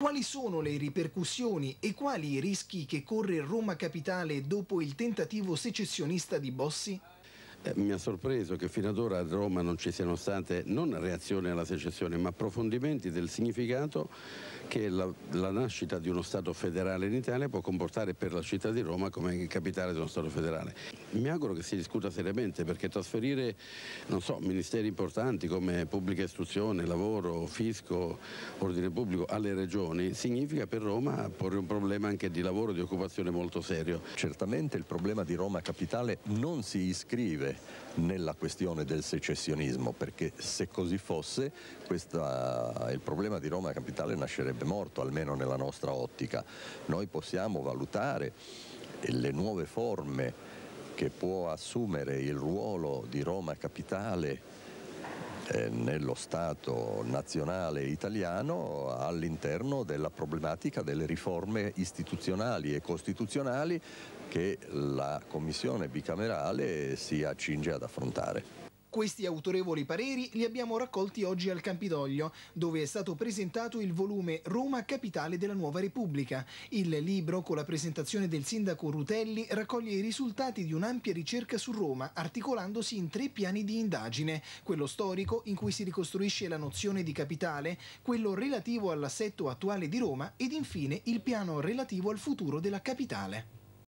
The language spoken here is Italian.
Quali sono le ripercussioni e quali i rischi che corre Roma Capitale dopo il tentativo secessionista di Bossi? Eh, mi ha sorpreso che fino ad ora a Roma non ci siano state non reazioni alla secessione ma approfondimenti del significato che la, la, nascita di uno Stato federale in Italia può comportare per la città di Roma come capitale di uno Stato federale. Mi auguro che si discuta seriamente perché trasferire so, ministeri importanti come pubblica istruzione, lavoro, fisco, ordine pubblico alle regioni significa per Roma porre un problema anche di lavoro e di occupazione molto serio. Certamente il problema di Roma capitale non si iscrive nella questione del secessionismo, perché se così fosse questa, il problema di Roma Capitale nascerebbe morto, almeno nella nostra ottica. Noi possiamo valutare le nuove forme che può assumere il ruolo di Roma Capitale eh, nello Stato nazionale italiano all'interno della problematica delle riforme istituzionali e costituzionali che la Commissione bicamerale si accinge ad affrontare. Questi autorevoli pareri li abbiamo raccolti oggi al Campidoglio, dove è stato presentato il volume Roma Capitale della Nuova Repubblica. Il libro, con la presentazione del sindaco Rutelli, raccoglie i risultati di un'ampia ricerca su Roma, articolandosi in tre piani di indagine, quello storico, in cui si ricostruisce la nozione di capitale, quello relativo all'assetto attuale di Roma ed infine il piano relativo al futuro della capitale.